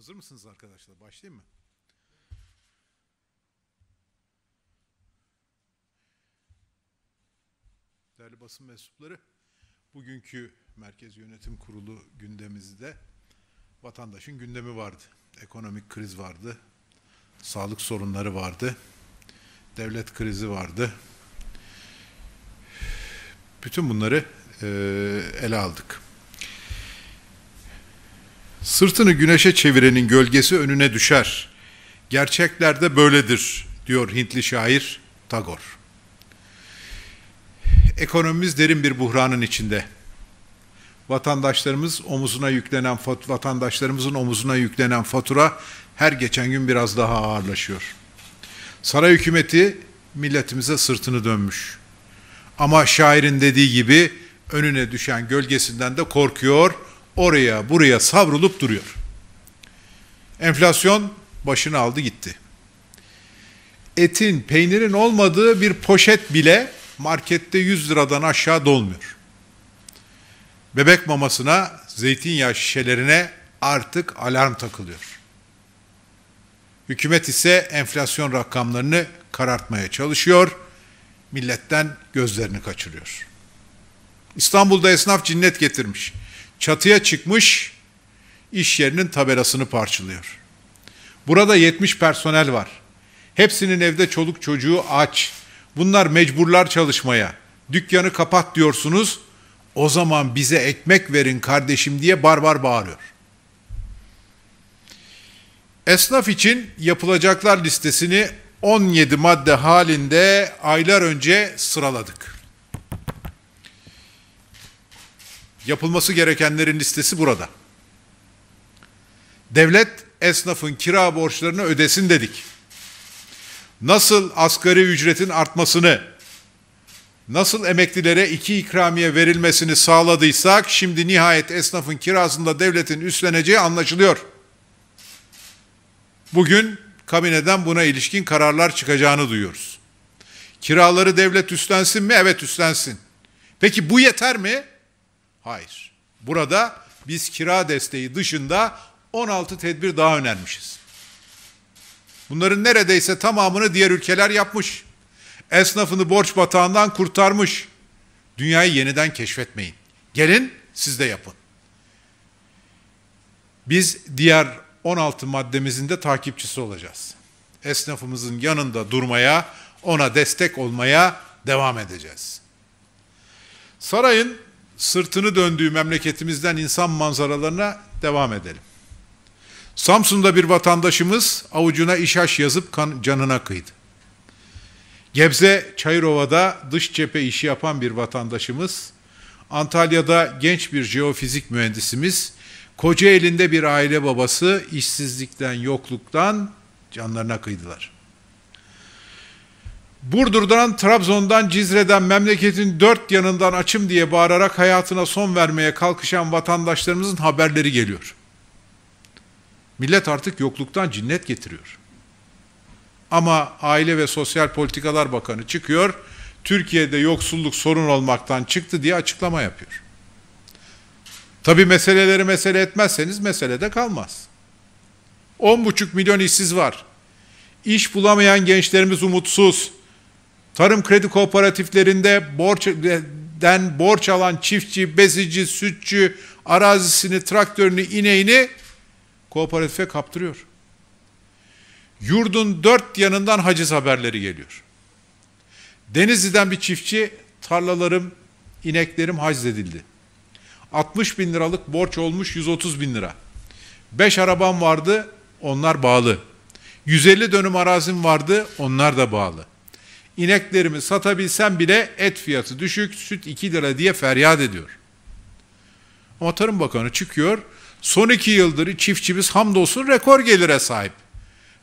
Hazır mısınız arkadaşlar? Başlayayım mı? Değerli basın mensupları, bugünkü Merkez Yönetim Kurulu gündemimizde vatandaşın gündemi vardı. Ekonomik kriz vardı, sağlık sorunları vardı, devlet krizi vardı. Bütün bunları e, ele aldık. Sırtını güneşe çevirenin gölgesi önüne düşer. Gerçeklerde böyledir diyor Hintli şair Tagor. Ekonomimiz derin bir buhranın içinde. Vatandaşlarımız omuzuna yüklenen vatandaşlarımızın omuzuna yüklenen fatura her geçen gün biraz daha ağırlaşıyor. Saray hükümeti milletimize sırtını dönmüş. Ama şairin dediği gibi önüne düşen gölgesinden de korkuyor oraya buraya savrulup duruyor. Enflasyon başını aldı gitti. Etin, peynirin olmadığı bir poşet bile markette 100 liradan aşağı dolmuyor. Bebek mamasına, zeytinyağı şişelerine artık alarm takılıyor. Hükümet ise enflasyon rakamlarını karartmaya çalışıyor, milletten gözlerini kaçırıyor. İstanbul'da esnaf cinnet getirmiş çatıya çıkmış iş yerinin tabelasını parçalıyor. Burada 70 personel var. Hepsinin evde çoluk çocuğu aç. Bunlar mecburlar çalışmaya. Dükkanı kapat diyorsunuz. O zaman bize ekmek verin kardeşim diye barbar bağırıyor. Esnaf için yapılacaklar listesini 17 madde halinde aylar önce sıraladık. Yapılması gerekenlerin listesi burada. Devlet esnafın kira borçlarını ödesin dedik. Nasıl asgari ücretin artmasını, nasıl emeklilere iki ikramiye verilmesini sağladıysak şimdi nihayet esnafın kirasında devletin üstleneceği anlaşılıyor. Bugün kabineden buna ilişkin kararlar çıkacağını duyuyoruz. Kiraları devlet üstlensin mi? Evet üstlensin. Peki bu yeter mi? Hayır. Burada biz kira desteği dışında 16 tedbir daha önermişiz. Bunların neredeyse tamamını diğer ülkeler yapmış. Esnafını borç batağından kurtarmış. Dünyayı yeniden keşfetmeyin. Gelin siz de yapın. Biz diğer 16 maddemizin de takipçisi olacağız. Esnafımızın yanında durmaya, ona destek olmaya devam edeceğiz. Sarayın sırtını döndüğü memleketimizden insan manzaralarına devam edelim. Samsun'da bir vatandaşımız avucuna işaş yazıp kan, canına kıydı. Gebze Çayırova'da dış cephe işi yapan bir vatandaşımız, Antalya'da genç bir jeofizik mühendisimiz, Kocaeli'nde bir aile babası işsizlikten, yokluktan canlarına kıydılar.'' Burdur'dan, Trabzon'dan, Cizre'den, memleketin dört yanından açım diye bağırarak hayatına son vermeye kalkışan vatandaşlarımızın haberleri geliyor. Millet artık yokluktan cinnet getiriyor. Ama Aile ve Sosyal Politikalar Bakanı çıkıyor, Türkiye'de yoksulluk sorun olmaktan çıktı diye açıklama yapıyor. Tabi meseleleri mesele etmezseniz mesele de kalmaz. 10,5 milyon işsiz var. İş bulamayan gençlerimiz umutsuz. Tarım kredi kooperatiflerinde borçden borç alan çiftçi, bezici, sütçü arazisini, traktörünü, ineğini kooperatife kaptırıyor. Yurdun dört yanından haciz haberleri geliyor. Denizli'den bir çiftçi tarlalarım, ineklerim haciz edildi. 60 bin liralık borç olmuş 130 bin lira. 5 arabam vardı onlar bağlı. 150 dönüm arazim vardı onlar da bağlı ineklerimi satabilsem bile et fiyatı düşük, süt 2 lira diye feryat ediyor. Ama Tarım Bakanı çıkıyor, son iki yıldır çiftçimiz hamdolsun rekor gelire sahip.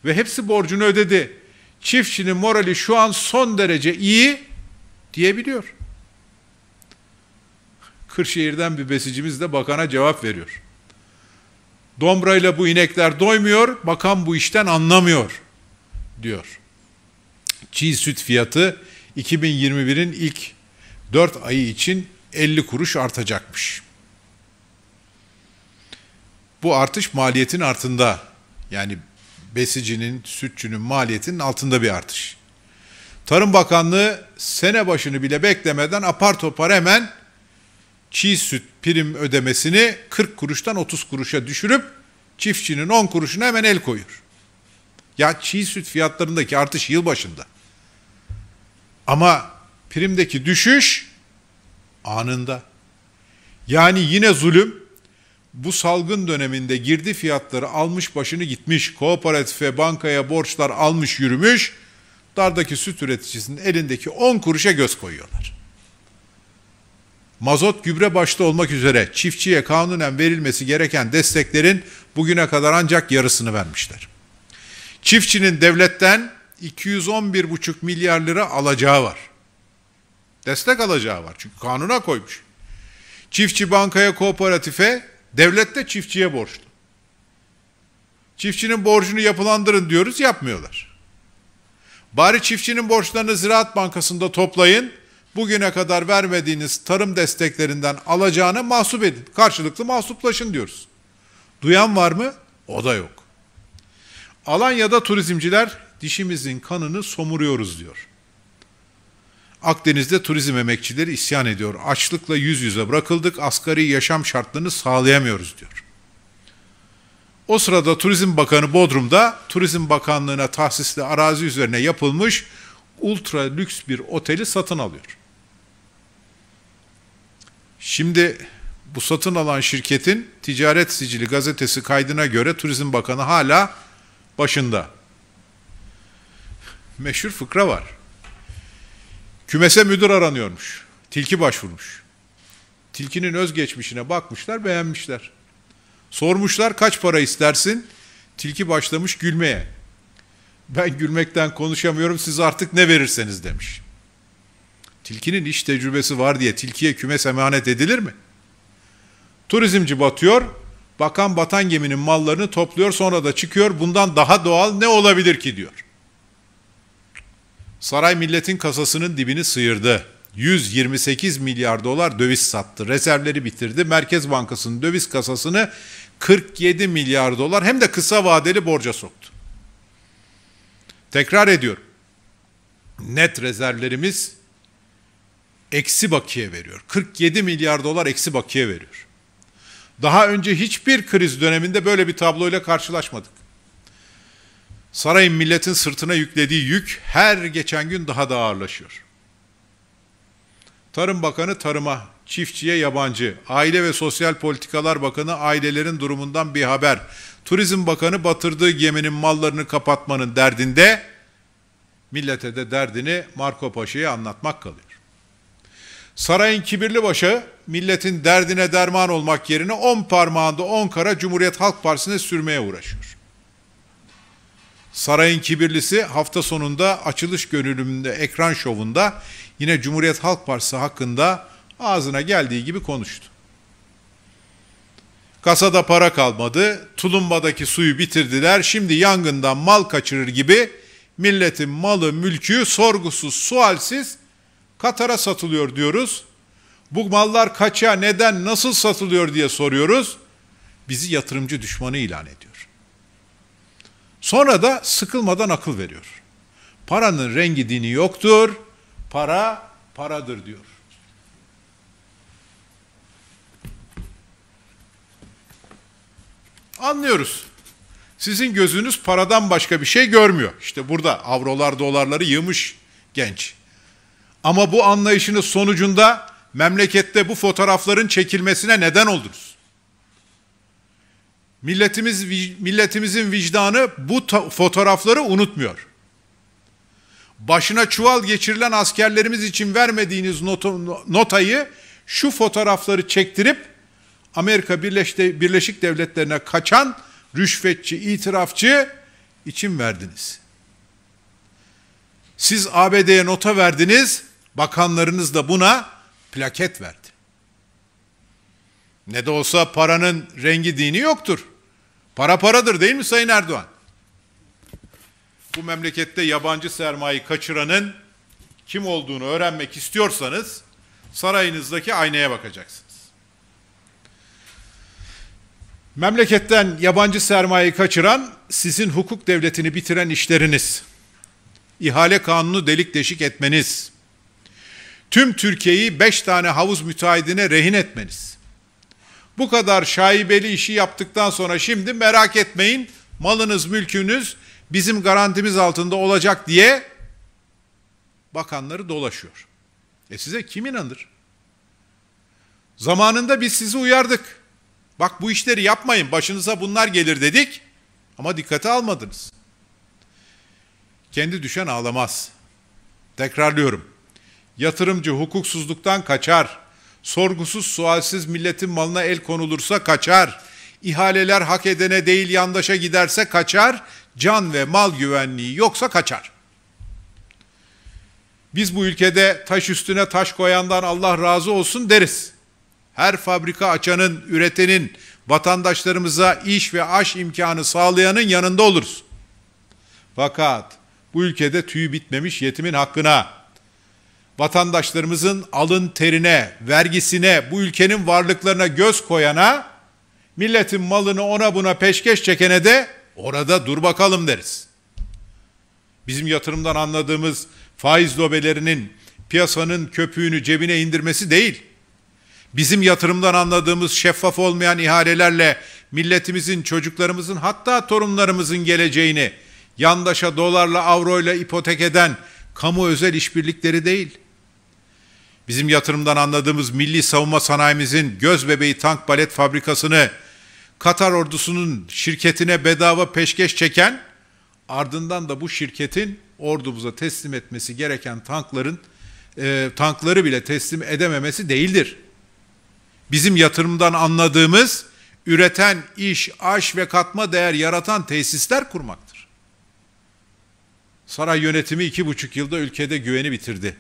Ve hepsi borcunu ödedi. Çiftçinin morali şu an son derece iyi diyebiliyor. Kırşehir'den bir besicimiz de bakana cevap veriyor. Dombrayla bu inekler doymuyor, bakan bu işten anlamıyor diyor. Çiğ süt fiyatı 2021'in ilk 4 ayı için 50 kuruş artacakmış. Bu artış maliyetin altında. Yani besicinin, sütçünün maliyetinin altında bir artış. Tarım Bakanlığı sene başını bile beklemeden apar topar hemen çiğ süt prim ödemesini 40 kuruştan 30 kuruşa düşürüp çiftçinin 10 kuruşuna hemen el koyuyor. Ya çiğ süt fiyatlarındaki artış yılbaşında. Ama primdeki düşüş anında. Yani yine zulüm bu salgın döneminde girdi fiyatları almış başını gitmiş, kooperatife, bankaya borçlar almış yürümüş, dardaki süt üreticisinin elindeki 10 kuruşa göz koyuyorlar. Mazot gübre başta olmak üzere çiftçiye kanunen verilmesi gereken desteklerin bugüne kadar ancak yarısını vermişler. Çiftçinin devletten 211,5 milyar lira alacağı var. Destek alacağı var. Çünkü kanuna koymuş. Çiftçi bankaya, kooperatife, devlet de çiftçiye borçlu. Çiftçinin borcunu yapılandırın diyoruz, yapmıyorlar. Bari çiftçinin borçlarını Ziraat Bankası'nda toplayın, bugüne kadar vermediğiniz tarım desteklerinden alacağını mahsup edin. Karşılıklı mahsuplaşın diyoruz. Duyan var mı? O da yok. Alanya'da turizmciler dişimizin kanını somuruyoruz diyor. Akdeniz'de turizm emekçileri isyan ediyor. Açlıkla yüz yüze bırakıldık, asgari yaşam şartlarını sağlayamıyoruz diyor. O sırada Turizm Bakanı Bodrum'da Turizm Bakanlığı'na tahsisli arazi üzerine yapılmış ultra lüks bir oteli satın alıyor. Şimdi bu satın alan şirketin ticaret sicili gazetesi kaydına göre Turizm Bakanı hala başında. Meşhur fıkra var. Kümese müdür aranıyormuş. Tilki başvurmuş. Tilkinin özgeçmişine bakmışlar, beğenmişler. Sormuşlar kaç para istersin? Tilki başlamış gülmeye. Ben gülmekten konuşamıyorum, siz artık ne verirseniz demiş. Tilkinin iş tecrübesi var diye tilkiye kümes emanet edilir mi? Turizmci batıyor, Bakan batan geminin mallarını topluyor sonra da çıkıyor. Bundan daha doğal ne olabilir ki diyor. Saray milletin kasasının dibini sıyırdı. 128 milyar dolar döviz sattı. Rezervleri bitirdi. Merkez Bankası'nın döviz kasasını 47 milyar dolar hem de kısa vadeli borca soktu. Tekrar ediyorum. Net rezervlerimiz eksi bakiye veriyor. 47 milyar dolar eksi bakiye veriyor. Daha önce hiçbir kriz döneminde böyle bir tabloyla karşılaşmadık. Sarayın milletin sırtına yüklediği yük her geçen gün daha da ağırlaşıyor. Tarım Bakanı tarıma, çiftçiye yabancı, Aile ve Sosyal Politikalar Bakanı ailelerin durumundan bir haber, Turizm Bakanı batırdığı geminin mallarını kapatmanın derdinde, millete de derdini Marco Paşa'ya anlatmak kalıyor. Sarayın kibirli başı milletin derdine derman olmak yerine on parmağında on kara Cumhuriyet Halk Partisi'ne sürmeye uğraşıyor. Sarayın kibirlisi hafta sonunda açılış gönüllümünde ekran şovunda yine Cumhuriyet Halk Partisi hakkında ağzına geldiği gibi konuştu. Kasada para kalmadı, tulumbadaki suyu bitirdiler, şimdi yangından mal kaçırır gibi milletin malı, mülkü sorgusuz, sualsiz Katar'a satılıyor diyoruz. Bu mallar kaça, neden, nasıl satılıyor diye soruyoruz. Bizi yatırımcı düşmanı ilan ediyor. Sonra da sıkılmadan akıl veriyor. Paranın rengi dini yoktur. Para paradır diyor. Anlıyoruz. Sizin gözünüz paradan başka bir şey görmüyor. İşte burada avrolar dolarları yığmış genç. Ama bu anlayışınız sonucunda memlekette bu fotoğrafların çekilmesine neden oldunuz. Milletimiz milletimizin vicdanı bu fotoğrafları unutmuyor. Başına çuval geçirilen askerlerimiz için vermediğiniz notu, notayı şu fotoğrafları çektirip Amerika Birleşik Devletleri'ne kaçan rüşvetçi, itirafçı için verdiniz. Siz ABD'ye nota verdiniz, Bakanlarınız da buna plaket verdi. Ne de olsa paranın rengi dini yoktur. Para paradır değil mi Sayın Erdoğan? Bu memlekette yabancı sermayeyi kaçıranın kim olduğunu öğrenmek istiyorsanız sarayınızdaki aynaya bakacaksınız. Memleketten yabancı sermayeyi kaçıran sizin hukuk devletini bitiren işleriniz. ihale kanunu delik deşik etmeniz, tüm Türkiye'yi beş tane havuz müteahhidine rehin etmeniz. Bu kadar şaibeli işi yaptıktan sonra şimdi merak etmeyin malınız mülkünüz bizim garantimiz altında olacak diye bakanları dolaşıyor. E size kim inanır? Zamanında biz sizi uyardık. Bak bu işleri yapmayın başınıza bunlar gelir dedik ama dikkate almadınız. Kendi düşen ağlamaz. Tekrarlıyorum. Yatırımcı hukuksuzluktan kaçar. Sorgusuz sualsiz milletin malına el konulursa kaçar. İhaleler hak edene değil yandaşa giderse kaçar. Can ve mal güvenliği yoksa kaçar. Biz bu ülkede taş üstüne taş koyandan Allah razı olsun deriz. Her fabrika açanın, üretenin, vatandaşlarımıza iş ve aş imkanı sağlayanın yanında oluruz. Fakat bu ülkede tüyü bitmemiş yetimin hakkına, vatandaşlarımızın alın terine, vergisine, bu ülkenin varlıklarına göz koyana, milletin malını ona buna peşkeş çekene de orada dur bakalım deriz. Bizim yatırımdan anladığımız faiz lobelerinin piyasanın köpüğünü cebine indirmesi değil. Bizim yatırımdan anladığımız şeffaf olmayan ihalelerle milletimizin, çocuklarımızın hatta torunlarımızın geleceğini yandaşa dolarla, avroyla ipotek eden kamu özel işbirlikleri değil.'' bizim yatırımdan anladığımız milli savunma sanayimizin göz bebeği tank balet fabrikasını Katar ordusunun şirketine bedava peşkeş çeken ardından da bu şirketin ordumuza teslim etmesi gereken tankların e, tankları bile teslim edememesi değildir. Bizim yatırımdan anladığımız üreten iş, aş ve katma değer yaratan tesisler kurmaktır. Saray yönetimi iki buçuk yılda ülkede güveni bitirdi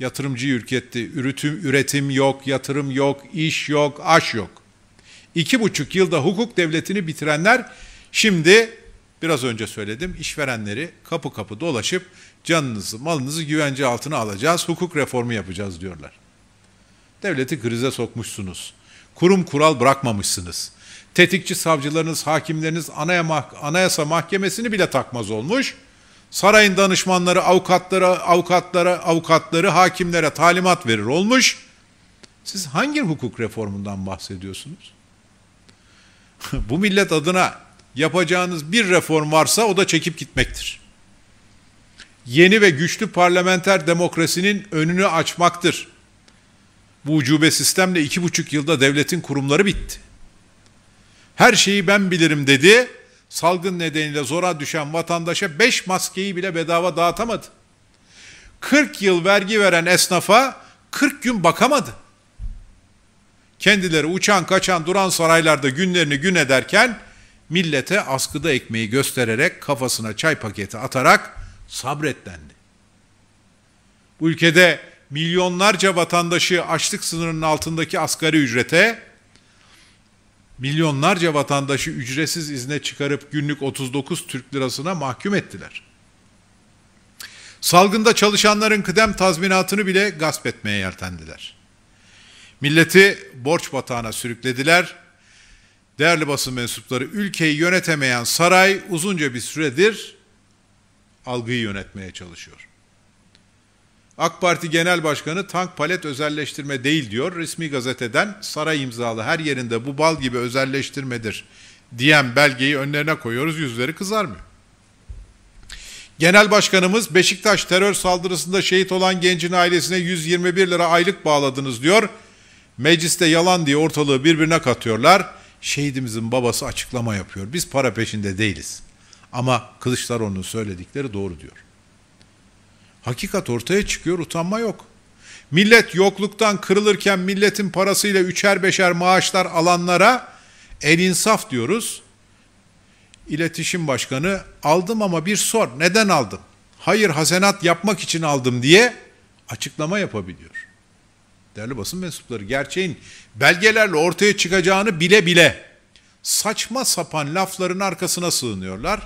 yatırımcıyı ürketti. Üretim, üretim yok, yatırım yok, iş yok, aş yok. İki buçuk yılda hukuk devletini bitirenler şimdi biraz önce söyledim işverenleri kapı kapı dolaşıp canınızı malınızı güvence altına alacağız, hukuk reformu yapacağız diyorlar. Devleti krize sokmuşsunuz. Kurum kural bırakmamışsınız. Tetikçi savcılarınız, hakimleriniz anayasa mahkemesini bile takmaz olmuş.'' sarayın danışmanları avukatlara, avukatlara, avukatları hakimlere talimat verir olmuş. Siz hangi hukuk reformundan bahsediyorsunuz? Bu millet adına yapacağınız bir reform varsa o da çekip gitmektir. Yeni ve güçlü parlamenter demokrasinin önünü açmaktır. Bu ucube sistemle iki buçuk yılda devletin kurumları bitti. Her şeyi ben bilirim dedi salgın nedeniyle zora düşen vatandaşa 5 maskeyi bile bedava dağıtamadı. 40 yıl vergi veren esnafa 40 gün bakamadı. Kendileri uçan kaçan duran saraylarda günlerini gün ederken millete askıda ekmeği göstererek kafasına çay paketi atarak sabretlendi. Bu ülkede milyonlarca vatandaşı açlık sınırının altındaki asgari ücrete, milyonlarca vatandaşı ücretsiz izne çıkarıp günlük 39 Türk lirasına mahkum ettiler. Salgında çalışanların kıdem tazminatını bile gasp etmeye yeltendiler. Milleti borç batağına sürüklediler. Değerli basın mensupları, ülkeyi yönetemeyen saray uzunca bir süredir algıyı yönetmeye çalışıyor. AK Parti Genel Başkanı tank palet özelleştirme değil diyor. Resmi gazeteden saray imzalı her yerinde bu bal gibi özelleştirmedir diyen belgeyi önlerine koyuyoruz yüzleri kızar mı? Genel Başkanımız Beşiktaş terör saldırısında şehit olan gencin ailesine 121 lira aylık bağladınız diyor. Mecliste yalan diye ortalığı birbirine katıyorlar. Şehidimizin babası açıklama yapıyor. Biz para peşinde değiliz. Ama Kılıçdaroğlu'nun söyledikleri doğru diyor. Hakikat ortaya çıkıyor, utanma yok. Millet yokluktan kırılırken milletin parasıyla üçer beşer maaşlar alanlara el insaf diyoruz. İletişim Başkanı aldım ama bir sor neden aldım? Hayır hasenat yapmak için aldım diye açıklama yapabiliyor. Değerli basın mensupları gerçeğin belgelerle ortaya çıkacağını bile bile saçma sapan lafların arkasına sığınıyorlar.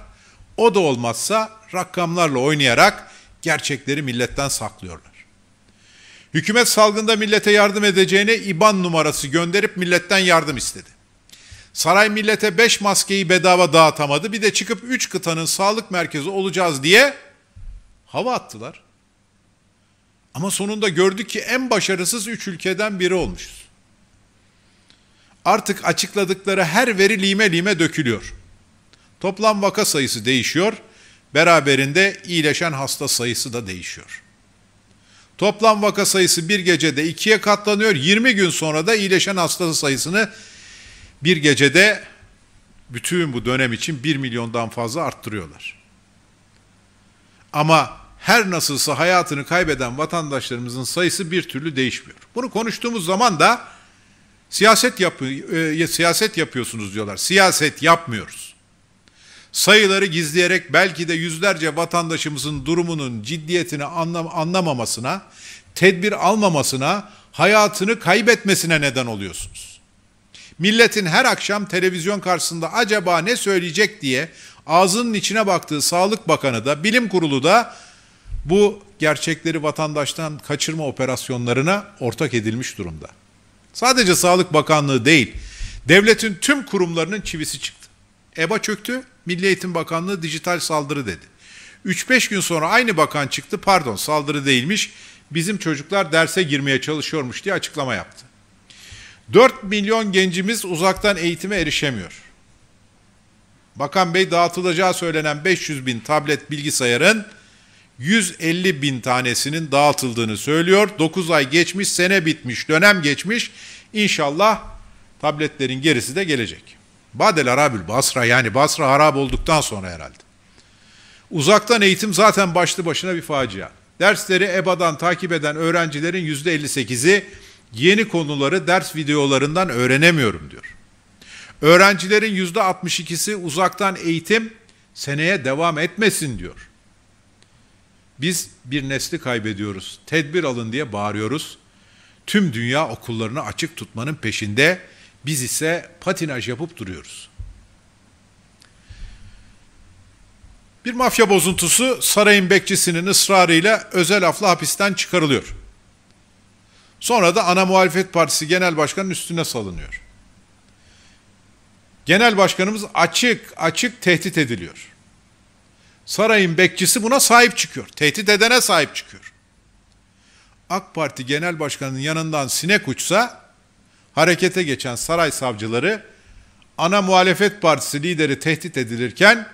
O da olmazsa rakamlarla oynayarak Gerçekleri milletten saklıyorlar. Hükümet salgında millete yardım edeceğine IBAN numarası gönderip milletten yardım istedi. Saray millete 5 maskeyi bedava dağıtamadı. Bir de çıkıp 3 kıtanın sağlık merkezi olacağız diye hava attılar. Ama sonunda gördük ki en başarısız 3 ülkeden biri olmuşuz. Artık açıkladıkları her veri lime lime dökülüyor. Toplam vaka sayısı değişiyor. Beraberinde iyileşen hasta sayısı da değişiyor. Toplam vaka sayısı bir gecede ikiye katlanıyor. 20 gün sonra da iyileşen hasta sayısını bir gecede bütün bu dönem için 1 milyondan fazla arttırıyorlar. Ama her nasılsa hayatını kaybeden vatandaşlarımızın sayısı bir türlü değişmiyor. Bunu konuştuğumuz zaman da siyaset yap e, siyaset yapıyorsunuz diyorlar. Siyaset yapmıyoruz sayıları gizleyerek belki de yüzlerce vatandaşımızın durumunun ciddiyetini anlam anlamamasına, tedbir almamasına, hayatını kaybetmesine neden oluyorsunuz. Milletin her akşam televizyon karşısında acaba ne söyleyecek diye ağzının içine baktığı Sağlık Bakanı da, Bilim Kurulu da bu gerçekleri vatandaştan kaçırma operasyonlarına ortak edilmiş durumda. Sadece Sağlık Bakanlığı değil, devletin tüm kurumlarının çivisi çıktı. EBA çöktü, Milli Eğitim Bakanlığı dijital saldırı dedi. 3-5 gün sonra aynı bakan çıktı, pardon saldırı değilmiş, bizim çocuklar derse girmeye çalışıyormuş diye açıklama yaptı. 4 milyon gencimiz uzaktan eğitime erişemiyor. Bakan Bey dağıtılacağı söylenen 500 bin tablet bilgisayarın 150 bin tanesinin dağıtıldığını söylüyor. 9 ay geçmiş, sene bitmiş, dönem geçmiş. İnşallah tabletlerin gerisi de gelecek. Badel Arabül Basra yani Basra Arap olduktan sonra herhalde. Uzaktan eğitim zaten başlı başına bir facia. Dersleri EBA'dan takip eden öğrencilerin yüzde %58'i yeni konuları ders videolarından öğrenemiyorum diyor. Öğrencilerin yüzde %62'si uzaktan eğitim seneye devam etmesin diyor. Biz bir nesli kaybediyoruz. Tedbir alın diye bağırıyoruz. Tüm dünya okullarını açık tutmanın peşinde biz ise patinaj yapıp duruyoruz. Bir mafya bozuntusu sarayın bekçisinin ısrarıyla özel afla hapisten çıkarılıyor. Sonra da ana muhalefet partisi genel başkanının üstüne salınıyor. Genel başkanımız açık açık tehdit ediliyor. Sarayın bekçisi buna sahip çıkıyor. Tehdit edene sahip çıkıyor. AK Parti Genel Başkanı'nın yanından sinek uçsa harekete geçen saray savcıları ana muhalefet partisi lideri tehdit edilirken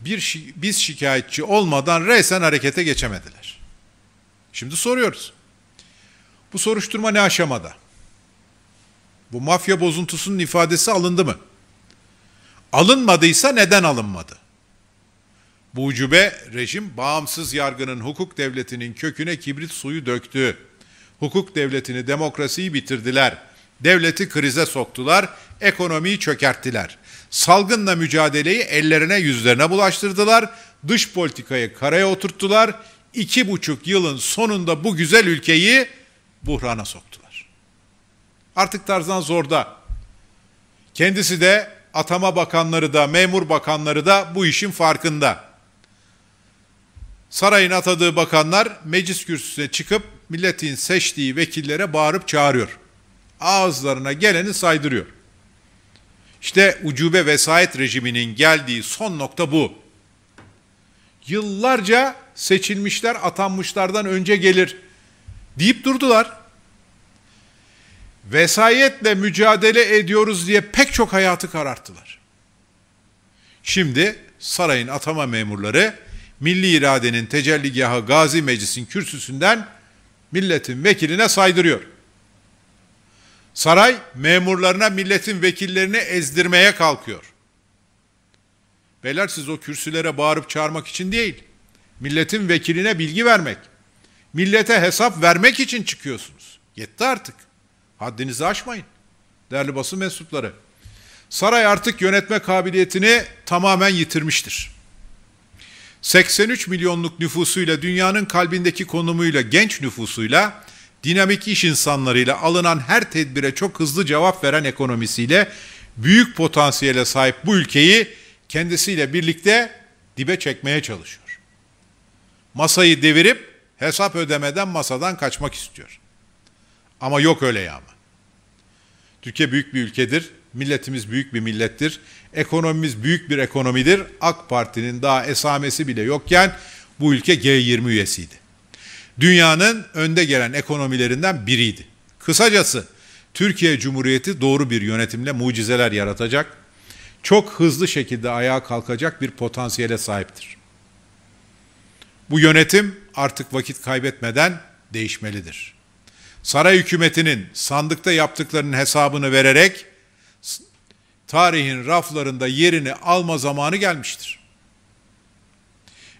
bir biz şikayetçi olmadan resen harekete geçemediler. Şimdi soruyoruz. Bu soruşturma ne aşamada? Bu mafya bozuntusunun ifadesi alındı mı? Alınmadıysa neden alınmadı? Bu ucube rejim bağımsız yargının hukuk devletinin köküne kibrit suyu döktü. Hukuk devletini, demokrasiyi bitirdiler. Devleti krize soktular, ekonomiyi çökerttiler. Salgınla mücadeleyi ellerine yüzlerine bulaştırdılar. Dış politikayı karaya oturttular. İki buçuk yılın sonunda bu güzel ülkeyi buhrana soktular. Artık Tarzan zorda. Kendisi de atama bakanları da memur bakanları da bu işin farkında. Sarayın atadığı bakanlar meclis kürsüsüne çıkıp milletin seçtiği vekillere bağırıp çağırıyor. Ağızlarına geleni saydırıyor. İşte ucube vesayet rejiminin geldiği son nokta bu. Yıllarca seçilmişler atanmışlardan önce gelir deyip durdular. Vesayetle mücadele ediyoruz diye pek çok hayatı kararttılar. Şimdi sarayın atama memurları milli iradenin tecelligahı Gazi Meclis'in kürsüsünden milletin vekiline saydırıyor. Saray memurlarına milletin vekillerini ezdirmeye kalkıyor. Beyler siz o kürsülere bağırıp çağırmak için değil, milletin vekiline bilgi vermek, millete hesap vermek için çıkıyorsunuz. Yetti artık. Haddinizi aşmayın. Değerli basın mensupları. Saray artık yönetme kabiliyetini tamamen yitirmiştir. 83 milyonluk nüfusuyla, dünyanın kalbindeki konumuyla, genç nüfusuyla, dinamik iş insanlarıyla, alınan her tedbire çok hızlı cevap veren ekonomisiyle, büyük potansiyele sahip bu ülkeyi kendisiyle birlikte dibe çekmeye çalışıyor. Masayı devirip hesap ödemeden masadan kaçmak istiyor. Ama yok öyle yağma. Türkiye büyük bir ülkedir. Milletimiz büyük bir millettir. Ekonomimiz büyük bir ekonomidir. AK Parti'nin daha esamesi bile yokken bu ülke G20 üyesiydi. Dünyanın önde gelen ekonomilerinden biriydi. Kısacası Türkiye Cumhuriyeti doğru bir yönetimle mucizeler yaratacak, çok hızlı şekilde ayağa kalkacak bir potansiyele sahiptir. Bu yönetim artık vakit kaybetmeden değişmelidir. Saray hükümetinin sandıkta yaptıklarının hesabını vererek tarihin raflarında yerini alma zamanı gelmiştir.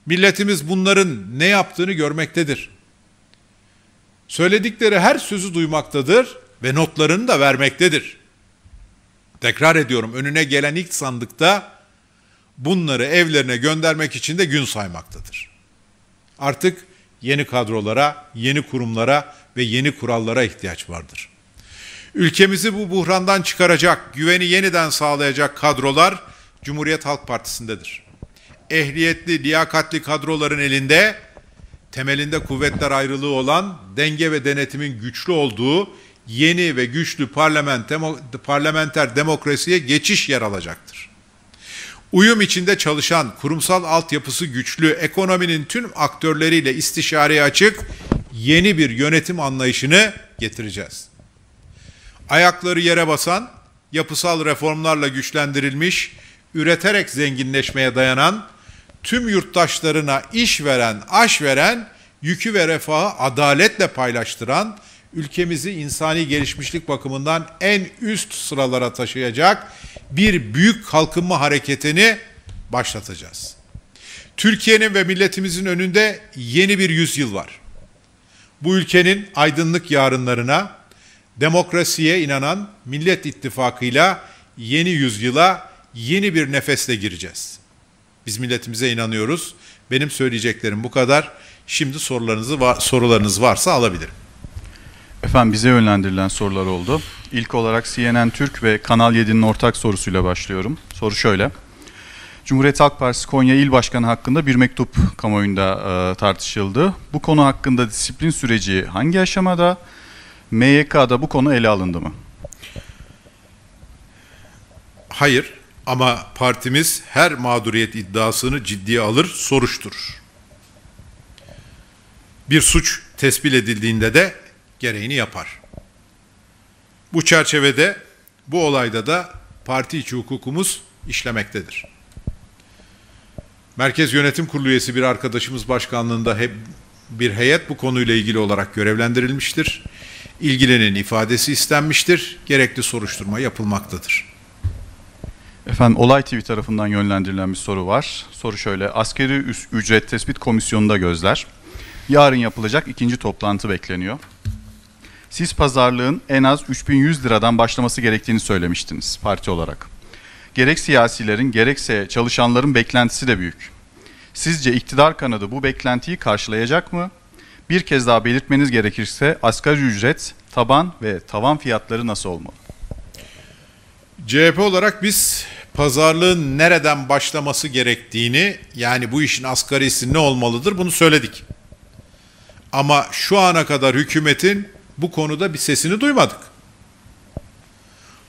Milletimiz bunların ne yaptığını görmektedir. Söyledikleri her sözü duymaktadır ve notlarını da vermektedir. Tekrar ediyorum önüne gelen ilk sandıkta bunları evlerine göndermek için de gün saymaktadır. Artık yeni kadrolara, yeni kurumlara ve yeni kurallara ihtiyaç vardır.'' Ülkemizi bu buhrandan çıkaracak, güveni yeniden sağlayacak kadrolar Cumhuriyet Halk Partisi'ndedir. Ehliyetli, liyakatli kadroların elinde temelinde kuvvetler ayrılığı olan denge ve denetimin güçlü olduğu yeni ve güçlü parlamenter demokrasiye geçiş yer alacaktır. Uyum içinde çalışan, kurumsal altyapısı güçlü, ekonominin tüm aktörleriyle istişareye açık yeni bir yönetim anlayışını getireceğiz. Ayakları yere basan, yapısal reformlarla güçlendirilmiş, üreterek zenginleşmeye dayanan, tüm yurttaşlarına iş veren, aş veren, yükü ve refahı adaletle paylaştıran, ülkemizi insani gelişmişlik bakımından en üst sıralara taşıyacak bir büyük kalkınma hareketini başlatacağız. Türkiye'nin ve milletimizin önünde yeni bir yüzyıl var. Bu ülkenin aydınlık yarınlarına, demokrasiye inanan Millet İttifakı'yla yeni yüzyıla yeni bir nefesle gireceğiz. Biz milletimize inanıyoruz. Benim söyleyeceklerim bu kadar. Şimdi sorularınızı var, sorularınız varsa alabilirim. Efendim bize yönlendirilen sorular oldu. İlk olarak CNN Türk ve Kanal 7'nin ortak sorusuyla başlıyorum. Soru şöyle. Cumhuriyet Halk Partisi Konya İl Başkanı hakkında bir mektup kamuoyunda e, tartışıldı. Bu konu hakkında disiplin süreci hangi aşamada? MYK'da bu konu ele alındı mı? Hayır ama partimiz her mağduriyet iddiasını ciddiye alır, soruşturur. Bir suç tespit edildiğinde de gereğini yapar. Bu çerçevede bu olayda da parti içi hukukumuz işlemektedir. Merkez Yönetim Kurulu üyesi bir arkadaşımız başkanlığında hep bir heyet bu konuyla ilgili olarak görevlendirilmiştir ilgilenin ifadesi istenmiştir. Gerekli soruşturma yapılmaktadır. Efendim Olay TV tarafından yönlendirilen bir soru var. Soru şöyle. Askeri Ücret Tespit Komisyonu'nda gözler. Yarın yapılacak ikinci toplantı bekleniyor. Siz pazarlığın en az 3100 liradan başlaması gerektiğini söylemiştiniz parti olarak. Gerek siyasilerin gerekse çalışanların beklentisi de büyük. Sizce iktidar kanadı bu beklentiyi karşılayacak mı bir kez daha belirtmeniz gerekirse asgari ücret, taban ve tavan fiyatları nasıl olmalı? CHP olarak biz pazarlığın nereden başlaması gerektiğini yani bu işin asgarisi ne olmalıdır bunu söyledik. Ama şu ana kadar hükümetin bu konuda bir sesini duymadık.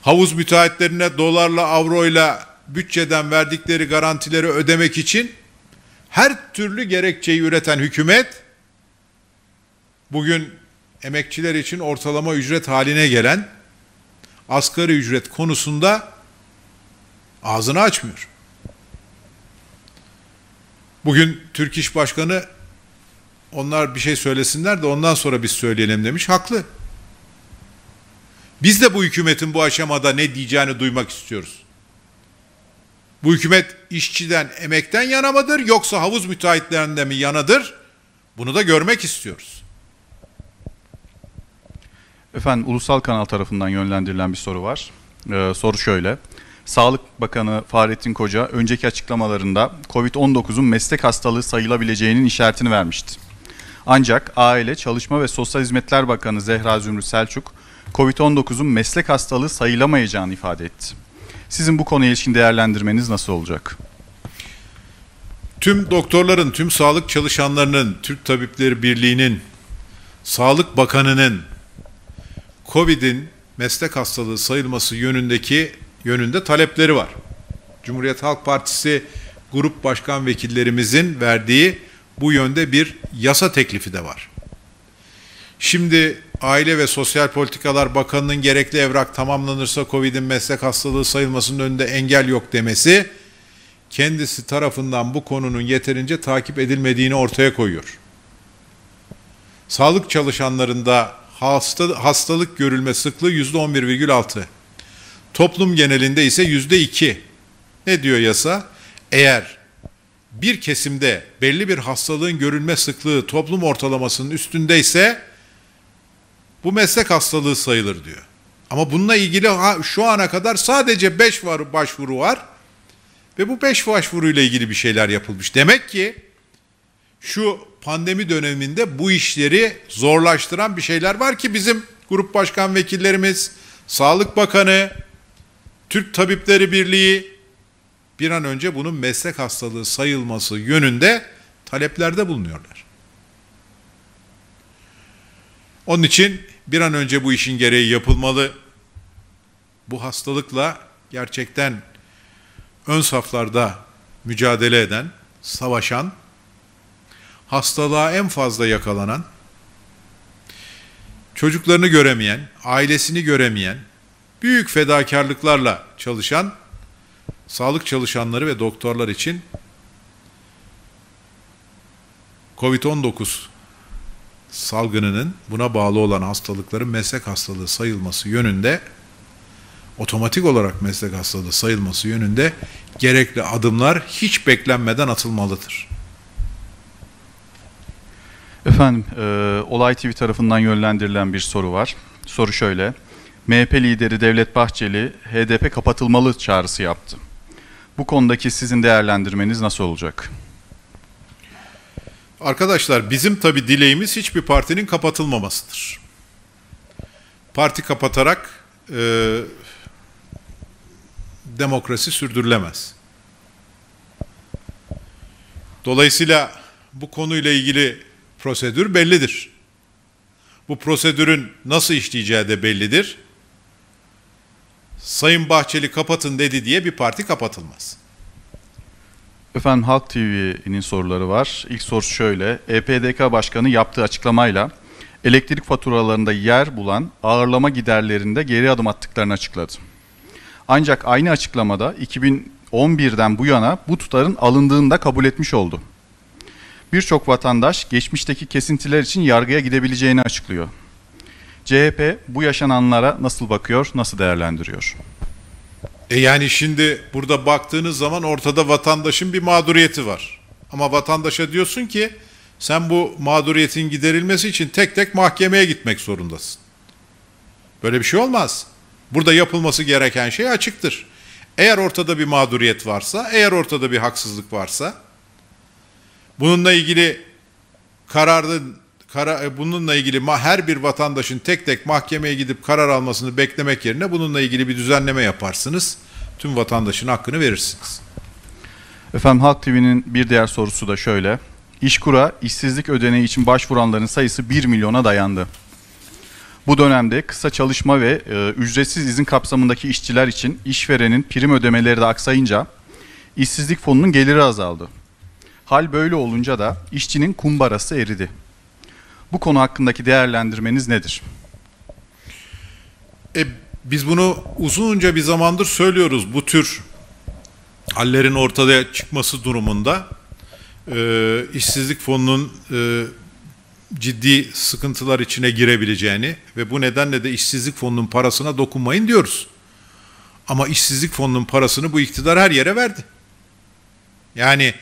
Havuz müteahhitlerine dolarla avroyla bütçeden verdikleri garantileri ödemek için her türlü gerekçeyi üreten hükümet bugün emekçiler için ortalama ücret haline gelen asgari ücret konusunda ağzını açmıyor. Bugün Türk İş Başkanı onlar bir şey söylesinler de ondan sonra biz söyleyelim demiş. Haklı. Biz de bu hükümetin bu aşamada ne diyeceğini duymak istiyoruz. Bu hükümet işçiden, emekten yana mıdır yoksa havuz müteahhitlerinden mi yanadır? Bunu da görmek istiyoruz. Efendim ulusal kanal tarafından yönlendirilen bir soru var. Ee, soru şöyle. Sağlık Bakanı Fahrettin Koca önceki açıklamalarında COVID-19'un meslek hastalığı sayılabileceğinin işaretini vermişti. Ancak Aile, Çalışma ve Sosyal Hizmetler Bakanı Zehra Zümrüt Selçuk, COVID-19'un meslek hastalığı sayılamayacağını ifade etti. Sizin bu konuya ilişkin değerlendirmeniz nasıl olacak? Tüm doktorların, tüm sağlık çalışanlarının, Türk Tabipleri Birliği'nin, Sağlık Bakanı'nın Covid'in meslek hastalığı sayılması yönündeki yönünde talepleri var. Cumhuriyet Halk Partisi grup başkan vekillerimizin verdiği bu yönde bir yasa teklifi de var. Şimdi Aile ve Sosyal Politikalar Bakanı'nın gerekli evrak tamamlanırsa COVID'in meslek hastalığı sayılmasının önünde engel yok demesi kendisi tarafından bu konunun yeterince takip edilmediğini ortaya koyuyor. Sağlık çalışanlarında hasta, hastalık görülme sıklığı %11,6. Toplum genelinde ise %2. Ne diyor yasa? Eğer bir kesimde belli bir hastalığın görülme sıklığı toplum ortalamasının üstündeyse bu meslek hastalığı sayılır diyor. Ama bununla ilgili şu ana kadar sadece 5 başvuru var ve bu 5 başvuruyla ilgili bir şeyler yapılmış. Demek ki şu pandemi döneminde bu işleri zorlaştıran bir şeyler var ki bizim grup başkan vekillerimiz, Sağlık Bakanı, Türk Tabipleri Birliği bir an önce bunun meslek hastalığı sayılması yönünde taleplerde bulunuyorlar. Onun için bir an önce bu işin gereği yapılmalı. Bu hastalıkla gerçekten ön saflarda mücadele eden, savaşan hastalığa en fazla yakalanan, çocuklarını göremeyen, ailesini göremeyen, büyük fedakarlıklarla çalışan sağlık çalışanları ve doktorlar için COVID-19 salgınının buna bağlı olan hastalıkların meslek hastalığı sayılması yönünde otomatik olarak meslek hastalığı sayılması yönünde gerekli adımlar hiç beklenmeden atılmalıdır. Efendim, e, Olay TV tarafından yönlendirilen bir soru var. Soru şöyle. MHP lideri Devlet Bahçeli, HDP kapatılmalı çağrısı yaptı. Bu konudaki sizin değerlendirmeniz nasıl olacak? Arkadaşlar bizim tabi dileğimiz hiçbir partinin kapatılmamasıdır. Parti kapatarak e, demokrasi sürdürülemez. Dolayısıyla bu konuyla ilgili Prosedür bellidir. Bu prosedürün nasıl işleyeceği de bellidir. Sayın Bahçeli kapatın dedi diye bir parti kapatılmaz. Efendim Halk TV'nin soruları var. İlk soru şöyle. EPDK Başkanı yaptığı açıklamayla elektrik faturalarında yer bulan ağırlama giderlerinde geri adım attıklarını açıkladı. Ancak aynı açıklamada 2011'den bu yana bu tutarın alındığını da kabul etmiş oldu. Birçok vatandaş geçmişteki kesintiler için yargıya gidebileceğini açıklıyor. CHP bu yaşananlara nasıl bakıyor, nasıl değerlendiriyor? E yani şimdi burada baktığınız zaman ortada vatandaşın bir mağduriyeti var. Ama vatandaşa diyorsun ki sen bu mağduriyetin giderilmesi için tek tek mahkemeye gitmek zorundasın. Böyle bir şey olmaz. Burada yapılması gereken şey açıktır. Eğer ortada bir mağduriyet varsa, eğer ortada bir haksızlık varsa Bununla ilgili kararlı kara, e, bununla ilgili her bir vatandaşın tek tek mahkemeye gidip karar almasını beklemek yerine bununla ilgili bir düzenleme yaparsınız. Tüm vatandaşın hakkını verirsiniz. Efendim Halk TV'nin bir diğer sorusu da şöyle. İşkura işsizlik ödeneği için başvuranların sayısı 1 milyona dayandı. Bu dönemde kısa çalışma ve e, ücretsiz izin kapsamındaki işçiler için işverenin prim ödemeleri de aksayınca işsizlik fonunun geliri azaldı. Hal böyle olunca da işçinin kumbarası eridi. Bu konu hakkındaki değerlendirmeniz nedir? E, biz bunu uzunca bir zamandır söylüyoruz. Bu tür hallerin ortaya çıkması durumunda e, işsizlik fonunun e, ciddi sıkıntılar içine girebileceğini ve bu nedenle de işsizlik fonunun parasına dokunmayın diyoruz. Ama işsizlik fonunun parasını bu iktidar her yere verdi. Yani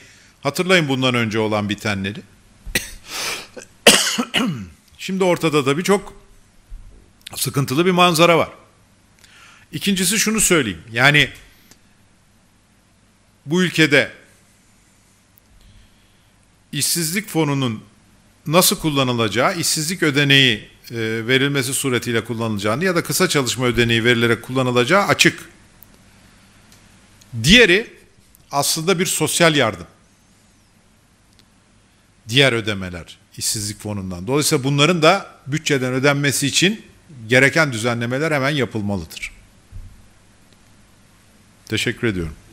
Hatırlayın bundan önce olan bitenleri. Şimdi ortada tabii çok sıkıntılı bir manzara var. İkincisi şunu söyleyeyim. Yani bu ülkede işsizlik fonunun nasıl kullanılacağı, işsizlik ödeneği e, verilmesi suretiyle kullanılacağını ya da kısa çalışma ödeneği verilerek kullanılacağı açık. Diğeri aslında bir sosyal yardım diğer ödemeler işsizlik fonundan. Dolayısıyla bunların da bütçeden ödenmesi için gereken düzenlemeler hemen yapılmalıdır. Teşekkür ediyorum.